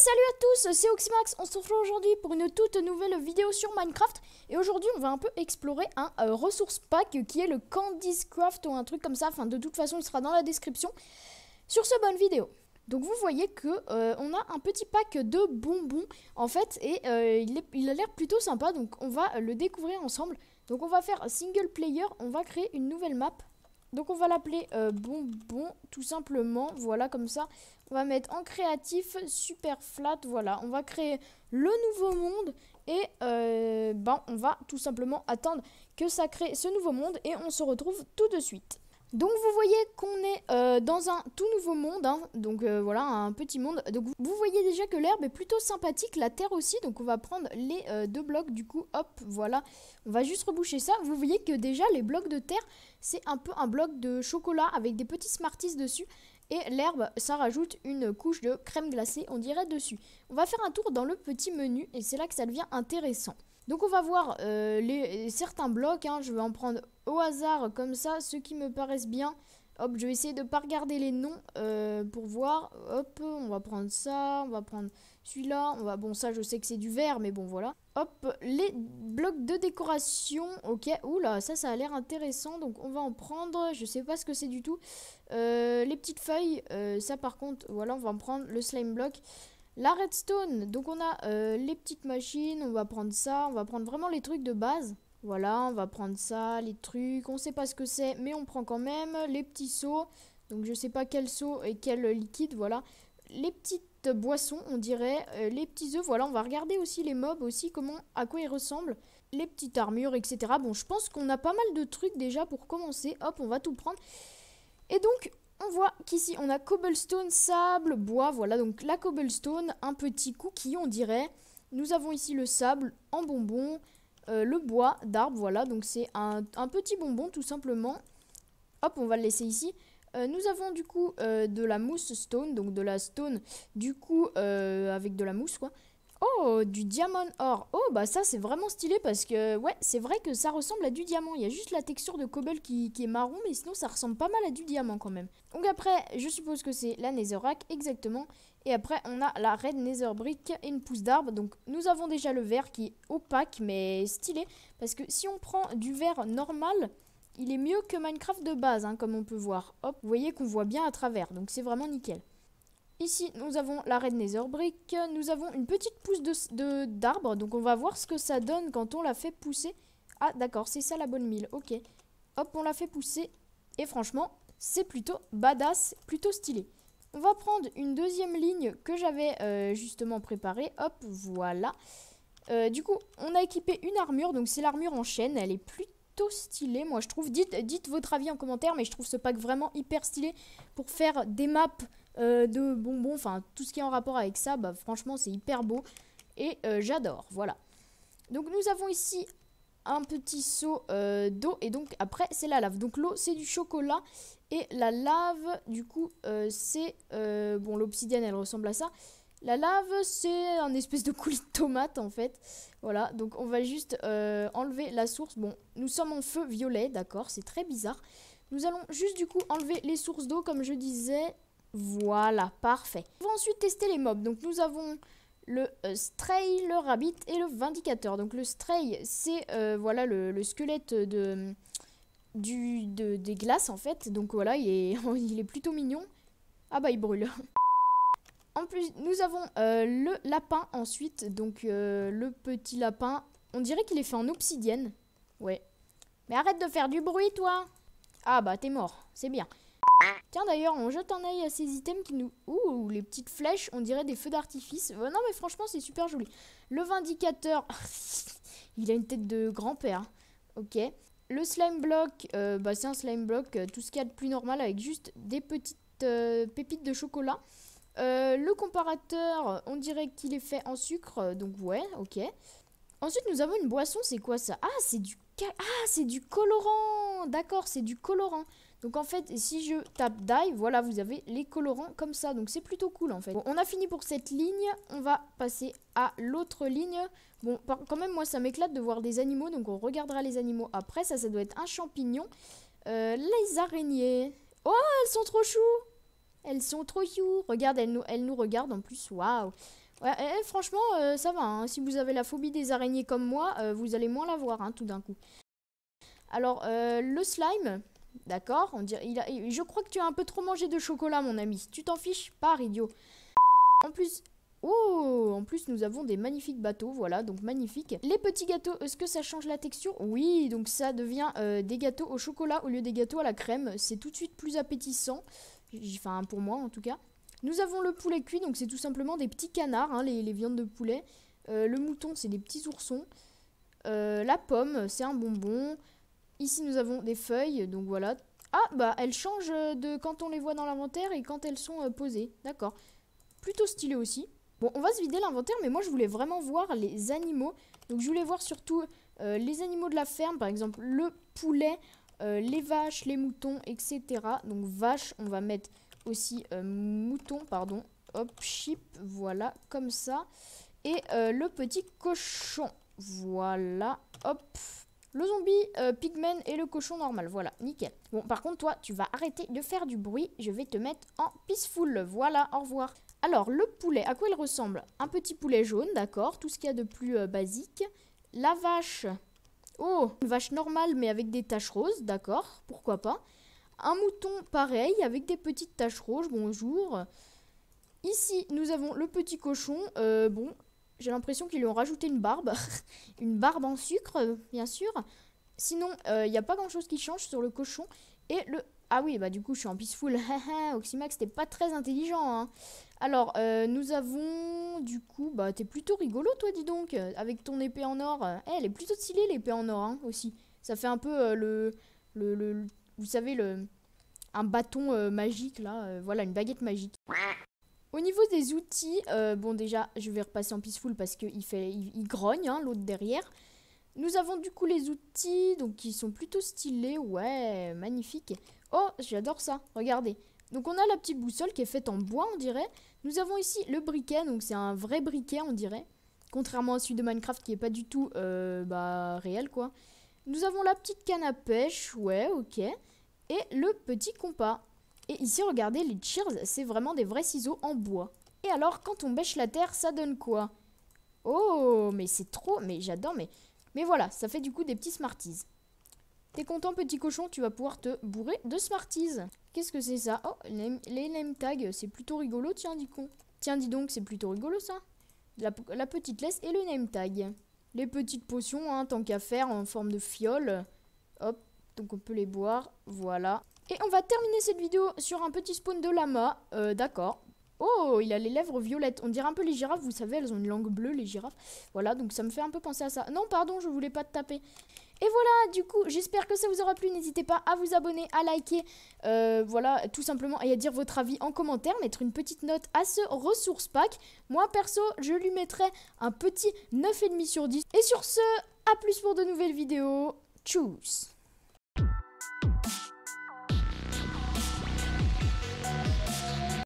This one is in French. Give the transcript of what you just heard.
salut à tous, c'est Oxymax, on se retrouve aujourd'hui pour une toute nouvelle vidéo sur Minecraft et aujourd'hui on va un peu explorer un euh, ressource pack qui est le Craft ou un truc comme ça, enfin de toute façon il sera dans la description sur ce bonne vidéo. Donc vous voyez que euh, on a un petit pack de bonbons en fait et euh, il, il a l'air plutôt sympa donc on va le découvrir ensemble. Donc on va faire single player, on va créer une nouvelle map donc on va l'appeler bon euh, bonbon tout simplement. Voilà comme ça. On va mettre en créatif super flat. Voilà, on va créer le nouveau monde et euh, ben, on va tout simplement attendre que ça crée ce nouveau monde et on se retrouve tout de suite. Donc vous voyez qu'on est euh, dans un tout nouveau monde, hein. donc euh, voilà, un petit monde. Donc vous voyez déjà que l'herbe est plutôt sympathique, la terre aussi, donc on va prendre les euh, deux blocs du coup, hop, voilà. On va juste reboucher ça. Vous voyez que déjà les blocs de terre, c'est un peu un bloc de chocolat avec des petits Smarties dessus. Et l'herbe, ça rajoute une couche de crème glacée, on dirait, dessus. On va faire un tour dans le petit menu et c'est là que ça devient intéressant. Donc on va voir les, certains blocs, hein. je vais en prendre au hasard comme ça ceux qui me paraissent bien. Hop, je vais essayer de ne pas regarder les noms euh, pour voir. Hop, on va prendre ça, on va prendre celui-là. va... Bon, ça, je sais que c'est du vert, mais bon, voilà. Hop, les blocs de décoration. Ok, oula, ça, ça a l'air intéressant. Donc, on va en prendre. Je sais pas ce que c'est du tout. Euh, les petites feuilles, euh, ça, par contre, voilà, on va en prendre le slime block. La redstone, donc on a les petites machines. On va prendre ça, on va prendre vraiment les trucs de base. Voilà, on va prendre ça, les trucs. On sait pas ce que c'est, mais on prend quand même les petits seaux. Donc je sais pas quel seau et quel liquide, voilà. Les petites boissons, on dirait. Euh, les petits œufs, voilà. On va regarder aussi les mobs aussi, comment, à quoi ils ressemblent. Les petites armures, etc. Bon, je pense qu'on a pas mal de trucs déjà pour commencer. Hop, on va tout prendre. Et donc, on voit qu'ici, on a cobblestone, sable, bois. Voilà, donc la cobblestone, un petit cookie, on dirait. Nous avons ici le sable en bonbon euh, le bois d'arbre, voilà, donc c'est un, petit bonbon tout simplement. Hop, on va le laisser ici. Euh, nous avons du coup euh, de la mousse stone, donc de la stone du coup avec de la mousse quoi. Oh, du diamant or. Oh, bah ça c'est vraiment stylé parce que ouais, c'est vrai que ça ressemble à du diamant. Il y a juste la texture de cobble qui, qui, est marron, mais sinon ça ressemble pas mal à du diamant quand même. Donc après, je suppose que c'est la netherrack exactement. Et après, on a la Red Nether Brick et une pousse d'arbre. Donc, nous avons déjà le vert qui est opaque, mais stylé. Parce que si on prend du vert normal, il est mieux que Minecraft de base, hein, comme on peut voir. Hop, vous voyez qu'on voit bien à travers, donc c'est vraiment nickel. Ici, nous avons la Red Nether Brick. Nous avons une petite pousse de d'arbre, donc on va voir ce que ça donne quand on la fait pousser. Ah, d'accord, c'est ça la bonne mille, ok. Hop, on la fait pousser. Et franchement, c'est plutôt badass, plutôt stylé. On va prendre une deuxième ligne que j'avais euh, justement préparée. Hop, voilà. Euh, du coup, on a équipé une armure. Donc, c'est l'armure en chaîne. Elle est plutôt stylée, moi, je trouve. Dites, dites votre avis en commentaire, mais je trouve ce pack vraiment hyper stylé pour faire des maps euh, de bonbons. Enfin, tout ce qui est en rapport avec ça, bah, franchement, c'est hyper beau. Et j'adore, voilà. Donc, nous avons ici un petit seau euh, d'eau et donc après c'est la lave. Donc l'eau c'est du chocolat et la lave du coup euh, c'est... Euh, bon l'obsidienne elle ressemble à ça. La lave c'est un espèce de coulis de tomate en fait. Voilà donc on va juste enlever la source. Bon nous sommes en feu violet d'accord c'est très bizarre. Nous allons juste du coup enlever les sources d'eau comme je disais. Voilà parfait. On va ensuite tester les mobs. Donc nous avons le euh, Stray, le Rabbit et le Vindicateur. Donc le Stray, c'est euh, voilà le, squelette de, du, des glaces en fait. Donc voilà, il est, il est plutôt mignon. Ah bah il brûle. En plus, nous avons euh, le lapin ensuite. Donc le petit lapin, on dirait qu'il est fait en obsidienne. Ouais. Mais arrête de faire du bruit toi. Ah bah t'es mort, c'est bien. Tiens d'ailleurs, on jette un œil à ces items qui nous... Ouh, les petites flèches, on dirait des feux d'artifice. Oh, non mais franchement, c'est super joli. Le vindicateur, il a une tête de grand-père. Hein. Ok. Le slime block, euh, bah, c'est un slime block, euh, tout ce qu'il y a de plus normal avec juste des petites euh, pépites de chocolat. le comparateur, on dirait qu'il est fait en sucre, donc ouais, ok. Ensuite, nous avons une boisson, c'est quoi ça Ah, c'est du... Ah, c'est du colorant D'accord, c'est du colorant. Donc en fait, si je tape dye, voilà, vous avez les colorants comme ça. Donc c'est plutôt cool en fait. Bon, on a fini pour cette ligne. On va passer à l'autre ligne. Bon, quand même, moi, ça m'éclate de voir des animaux. Donc on regardera les animaux après. Ça, ça doit être un champignon. Euh, les araignées. Oh, elles sont trop choues Elles sont trop choues Regarde, elles nous, nous regardent en plus. Waouh ouais, eh, eh, franchement, euh, ça va. Hein. Si vous avez la phobie des araignées comme moi, euh, vous allez moins la voir hein, tout d'un coup. Alors, le slime, D'accord On dirait, il Je crois que tu as un peu trop mangé de chocolat, mon ami. Tu t'en fiches Pas, idiot. En plus... Oh En plus, nous avons des magnifiques bateaux, voilà, donc magnifiques. Les petits gâteaux, est-ce que ça change la texture Oui, donc ça devient euh, des gâteaux au chocolat au lieu des gâteaux à la crème. C'est tout de suite plus appétissant. Enfin, pour moi, en tout cas. Nous avons le poulet cuit, donc c'est tout simplement des petits canards, hein, les, viandes de poulet. Euh, le mouton, c'est des petits oursons. Euh, la pomme, c'est un bonbon. Ici, nous avons des feuilles, donc voilà. Ah, bah, elles changent de quand on les voit dans l'inventaire et quand elles sont euh, posées. D'accord. Plutôt stylé aussi. Bon, on va se vider l'inventaire, mais moi, je voulais vraiment voir les animaux. Donc, je voulais voir surtout euh, les animaux de la ferme, par exemple le poulet, euh, les vaches, les moutons, etc. Donc, vaches, on va mettre aussi moutons, pardon. Hop, chip, voilà, comme ça. Et le petit cochon. Voilà, hop, le zombie, euh, pigmen et le cochon normal. Voilà, nickel. Bon, par contre, toi, tu vas arrêter de faire du bruit. Je vais te mettre en peaceful. Voilà, au revoir. Alors, le poulet, à quoi il ressemble Un petit poulet jaune, d'accord. Tout ce qu'il y a de plus euh, basique. La vache. Oh, une vache normale, mais avec des taches roses, d'accord. Pourquoi pas Un mouton, pareil, avec des petites taches rouges. Bonjour. Ici, nous avons le petit cochon. Euh, bon, j'ai l'impression qu'ils lui ont rajouté une barbe. une barbe en sucre, euh, bien sûr. Sinon, euh, il n'y a pas grand-chose qui change sur le cochon. Et le... Ah oui, bah du coup, je suis en peaceful. Oxymax, t'es pas très intelligent. Hein. Alors, euh, nous avons... Du coup, bah t'es plutôt rigolo, toi, dis donc. Avec ton épée en or. Eh, elle est plutôt stylée, l'épée en or, hein, aussi. Ça fait un peu le... le... Vous savez, le un bâton magique là, voilà une baguette magique. Au niveau des outils, euh, bon déjà, je vais repasser en Peaceful parce qu'il fait, il, grogne, hein, l'autre derrière. Nous avons du coup les outils, donc ils sont plutôt stylés, ouais, magnifiques. Oh, j'adore ça, regardez. Donc on a la petite boussole qui est faite en bois, on dirait. Nous avons ici le briquet, donc c'est un vrai briquet, on dirait. Contrairement à celui de Minecraft qui est pas du tout euh, bah, réel, quoi. Nous avons la petite canne à pêche, ouais, ok. Et le petit compas. Et ici, regardez, les cheers, c'est vraiment des vrais ciseaux en bois. Et alors, quand on bêche la terre, ça donne quoi Oh, mais c'est trop, mais j'adore, mais... Mais voilà, ça fait du coup des petits Smarties. T'es content, petit cochon, tu vas pouvoir te bourrer de Smarties. Qu'est-ce que c'est ça Oh, les name tags, c'est plutôt rigolo, tiens, dis con. Tiens, dis donc, c'est plutôt rigolo, ça. La, petite laisse et le name tag. Les petites potions, hein, tant qu'à faire, en forme de fiole. Hop, donc on peut les boire, voilà. Et on va terminer cette vidéo sur un petit spawn de lama. Euh, d'accord. Oh, il a les lèvres violettes. On dirait un peu les girafes, vous savez, elles ont une langue bleue, les girafes. Voilà, donc ça me fait un peu penser à ça. Non, pardon, je voulais pas te taper. Et voilà, du coup, j'espère que ça vous aura plu. N'hésitez pas à vous abonner, à liker, euh, voilà, tout simplement, et à dire votre avis en commentaire, mettre une petite note à ce ressource pack. Moi, perso, je lui mettrai un petit 9,5 sur 10. Et sur ce, à plus pour de nouvelles vidéos. Tchuss